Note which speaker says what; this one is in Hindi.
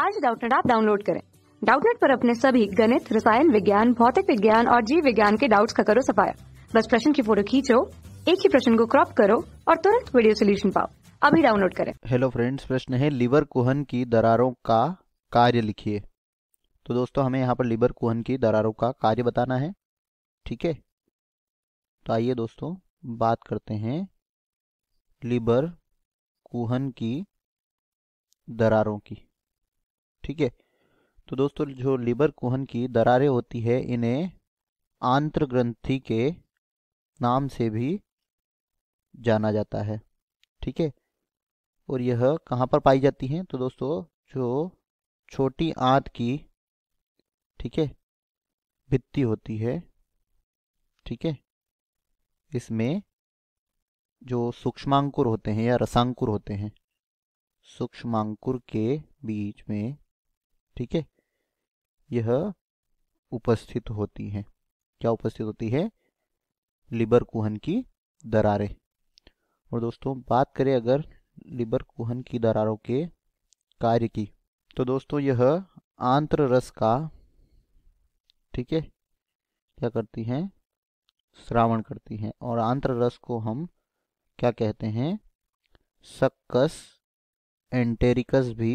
Speaker 1: आज डाउटनेट आप डाउनलोड करें डाउटनेट पर अपने सभी गणित रसायन विज्ञान भौतिक विज्ञान और जीव विज्ञान के डाउट्स का करो सफाया बस प्रश्न की फोटो खींचो एक ही प्रश्न को क्रॉप करो और तुरंत वीडियो सोल्यूशन पाओ अभी डाउनलोड करें
Speaker 2: हेलो फ्रेंड्स प्रश्न है लिवर कुहन की दरारों का कार्य लिखिए तो दोस्तों हमें यहाँ पर लिवर कुहन की दरारों का कार्य बताना है ठीक है तो आइए दोस्तों बात करते हैं लिबर कुहन की दरारों की ठीक है तो दोस्तों जो लिबर कुहन की दरारें होती है इन्हें आंत्र ग्रंथि के नाम से भी जाना जाता है ठीक है और यह कहाँ पर पाई जाती हैं तो दोस्तों जो छोटी आंत की ठीक है भित्ती होती है ठीक है इसमें जो सूक्ष्मांकुर होते हैं या रसांकुर होते हैं सूक्ष्मांकुर के बीच में ठीक है यह उपस्थित होती है क्या उपस्थित होती है लिबर कुहन की दरारें और दोस्तों बात करें अगर लिबर कुहन की दरारों के कार्य की तो दोस्तों यह आंत्र रस का ठीक है क्या करती हैं श्रावण करती हैं और आंत्र रस को हम क्या कहते हैं सक्कस एंटेरिकस भी